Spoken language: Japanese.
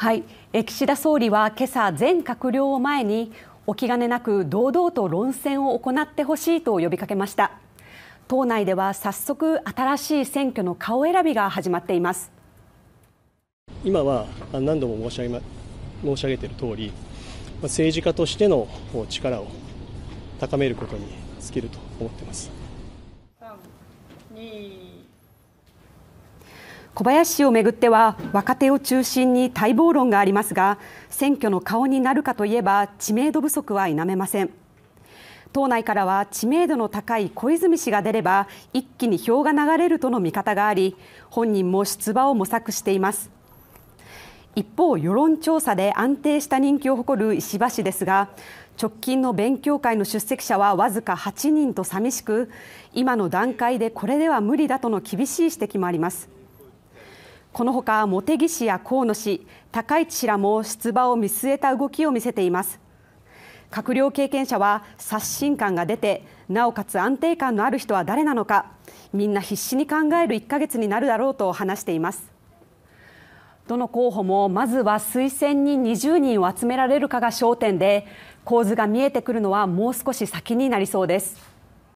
はい、岸田総理は今朝全閣僚を前にお気兼ねなく堂々と論戦を行ってほしいと呼びかけました党内では早速新しい選挙の顔選びが始まっています今は何度も申し上げ,、申し上げている通り政治家としての力を高めることに尽きると思っています。3, 2, 小林氏をめぐっては若手を中心に待望論がありますが選挙の顔になるかといえば知名度不足は否めません党内からは知名度の高い小泉氏が出れば一気に票が流れるとの見方があり本人も出馬を模索しています一方世論調査で安定した人気を誇る石破氏ですが直近の勉強会の出席者はわずか8人と寂しく今の段階でこれでは無理だとの厳しい指摘もありますこのほか茂木氏や河野氏高市氏らも出馬を見据えた動きを見せています閣僚経験者は刷新感が出てなおかつ安定感のある人は誰なのかみんな必死に考える1ヶ月になるだろうと話していますどの候補もまずは推薦人20人を集められるかが焦点で構図が見えてくるのはもう少し先になりそうです